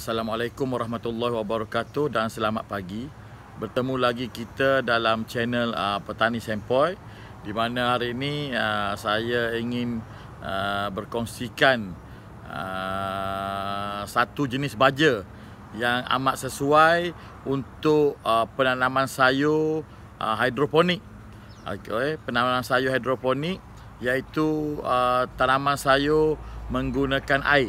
Assalamualaikum warahmatullahi wabarakatuh dan selamat pagi. Bertemu lagi kita dalam channel uh, Petani Sempoi di mana hari ini uh, saya ingin uh, berkongsikan uh, satu jenis baja yang amat sesuai untuk uh, penanaman sayur uh, hidroponik. Okey, penanaman sayur hidroponik iaitu uh, tanaman sayur menggunakan air.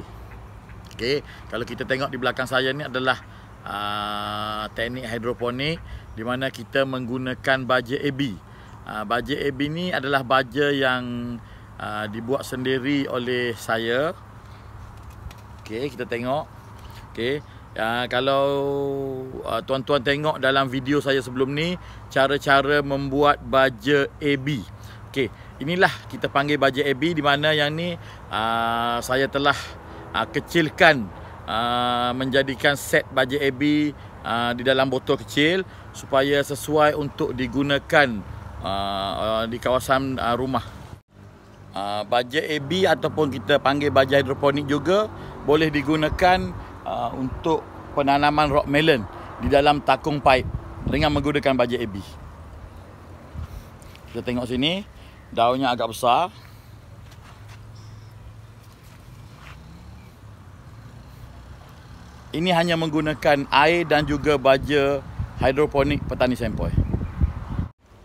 Okey, kalau kita tengok di belakang saya ni adalah uh, teknik hidroponik di mana kita menggunakan baja AB. Uh, ah, baja AB ni adalah baja yang uh, dibuat sendiri oleh saya. Okey, kita tengok. Okey, uh, kalau tuan-tuan uh, tengok dalam video saya sebelum ni cara-cara membuat baja AB. Okay, inilah kita panggil baja AB di mana yang ni uh, saya telah uh, kecilkan uh, menjadikan set baja AB uh, ah, di dalam botol kecil supaya sesuai untuk digunakan uh, uh, di kawasan uh, rumah. Uh, baja AB ataupun kita panggil baja hidroponik juga boleh digunakan uh, untuk penanaman rock melon di dalam takung pipe dengan menggunakan baja AB. Kita tengok sini, daunnya agak besar. ini hanya menggunakan air dan juga baja hidroponik petani sempoi.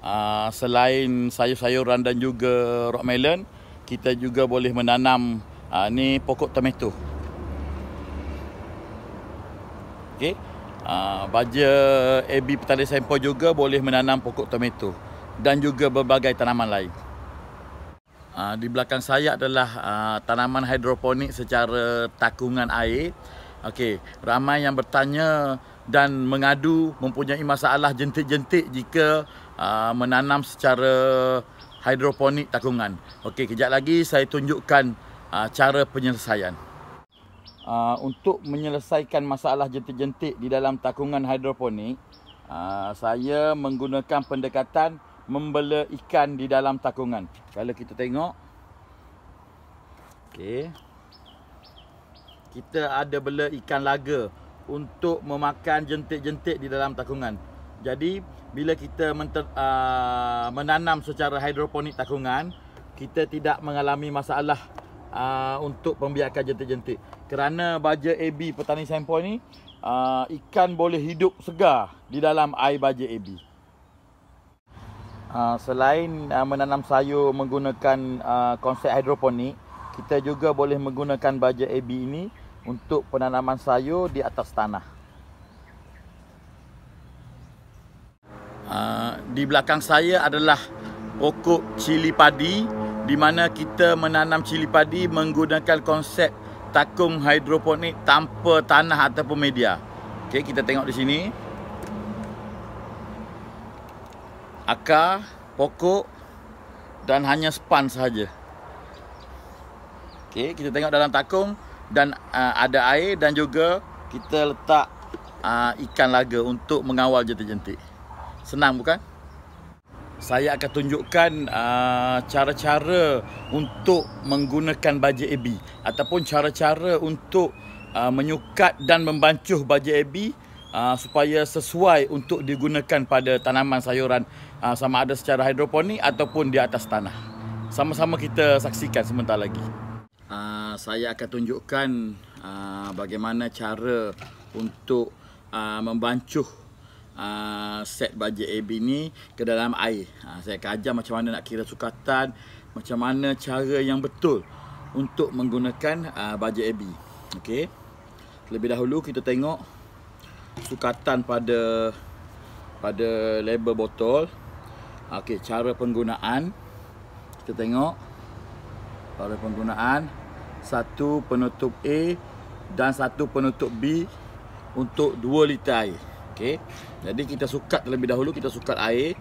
Ah, selain sayur-sayuran dan juga rock melon, kita juga boleh menanam aa, ah, ni pokok tomato. Okey. Ah, baja AB petani sempoi juga boleh menanam pokok tomato dan juga berbagai tanaman lain. di belakang saya adalah tanaman hidroponik secara takungan air. Okey, ramai yang bertanya dan mengadu mempunyai masalah jentik-jentik jika uh, menanam secara hidroponik takungan. Okey, kejap lagi saya tunjukkan uh, cara penyelesaian. Uh, untuk menyelesaikan masalah jentik-jentik di dalam takungan hidroponik, uh, saya menggunakan pendekatan membela ikan di dalam takungan. Kalau kita tengok, okey kita ada bela ikan laga untuk memakan jentik-jentik di dalam takungan. Jadi bila kita menter, uh, menanam secara hidroponik takungan, kita tidak mengalami masalah uh, untuk pembiakan jentik-jentik. Kerana baja AB petani sampel ni, uh, ikan boleh hidup segar di dalam air baja AB. Uh, selain uh, menanam sayur menggunakan uh, konsep hidroponik, kita juga boleh menggunakan baja AB ini untuk penanaman sayur di atas tanah. Uh, di belakang saya adalah pokok cili padi di mana kita menanam cili padi menggunakan konsep takung hidroponik tanpa tanah ataupun media. Okey, kita tengok di sini. Akar, pokok dan hanya span sahaja. Okey, kita tengok dalam takung dan uh, ada air dan juga kita letak uh, ikan laga untuk mengawal jentik-jentik. Senang bukan? Saya akan tunjukkan uh, cara-cara uh, untuk menggunakan baja ebi ataupun cara-cara untuk uh, menyukat dan membancuh baja ebi uh, supaya sesuai untuk digunakan pada tanaman sayuran uh, sama ada secara hidroponik ataupun di atas tanah. Sama-sama kita saksikan sebentar lagi saya akan tunjukkan uh, bagaimana cara untuk uh, membancuh uh, set baja AB ni ke dalam air. Uh, saya akan ajar macam mana nak kira sukatan, macam mana cara yang betul untuk menggunakan uh, baja AB. Okey. Terlebih dahulu kita tengok sukatan pada pada label botol. Okey, cara penggunaan kita tengok pada penggunaan satu penutup A dan satu penutup B untuk 2 liter air. Okey. Jadi kita sukat terlebih dahulu kita sukat air.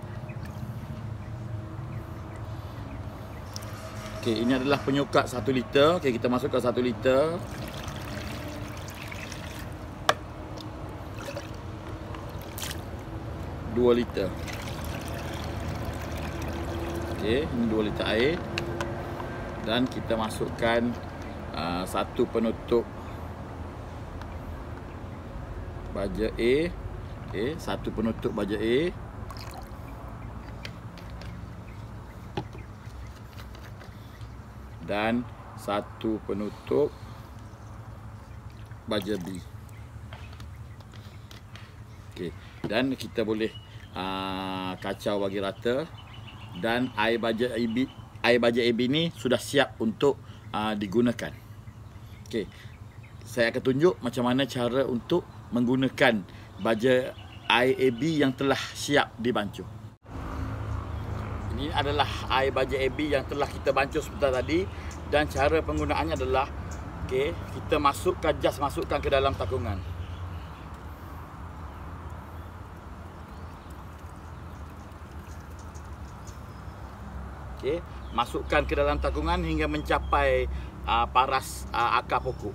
Okey, ini adalah penyukat 1 liter. Okey, kita masukkan 1 liter. Dua liter Okey, ini dua liter air Dan kita masukkan Ah, satu penutup baja A okay, satu penutup baja A dan satu penutup baja B okay, dan kita boleh aa, ah, kacau bagi rata dan air baja AB air baja AB ni sudah siap untuk aa, ah, digunakan Okay, Saya akan tunjuk macam mana cara untuk menggunakan baja IAB yang telah siap dibancuh. Ini adalah air baja AB yang telah kita bancuh sebentar tadi dan cara penggunaannya adalah okay, kita masukkan jas masukkan ke dalam takungan. Okay, masukkan ke dalam takungan hingga mencapai uh, paras uh, akar pokok.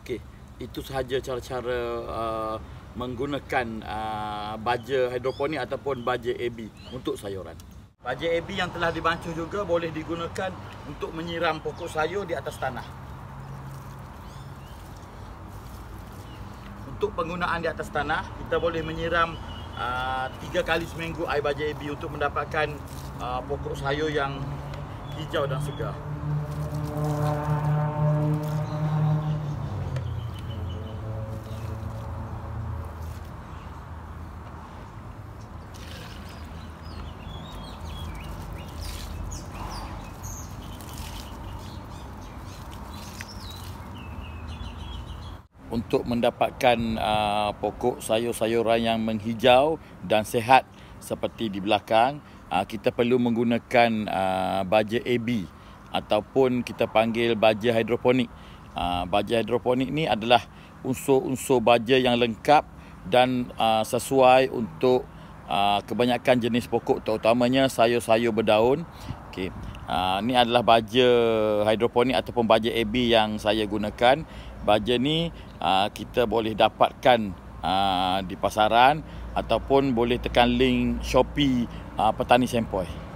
Okey, itu sahaja cara-cara uh, menggunakan uh, baja hidroponik ataupun baja AB untuk sayuran. Baja AB yang telah dibancuh juga boleh digunakan untuk menyiram pokok sayur di atas tanah. untuk penggunaan di atas tanah kita boleh menyiram uh, tiga uh, kali seminggu air baja AB untuk mendapatkan uh, pokok sayur yang hijau dan segar. untuk mendapatkan uh, pokok sayur-sayuran yang menghijau dan sehat seperti di belakang uh, kita perlu menggunakan uh, baja AB ataupun kita panggil baja hidroponik. Uh, baja hidroponik ni adalah unsur-unsur baja yang lengkap dan uh, sesuai untuk uh, kebanyakan jenis pokok terutamanya sayur-sayur berdaun. Okey. Uh, ini adalah baja hidroponik ataupun baja AB yang saya gunakan baja ni uh, kita boleh dapatkan uh, di pasaran ataupun boleh tekan link Shopee uh, Petani Sempoi.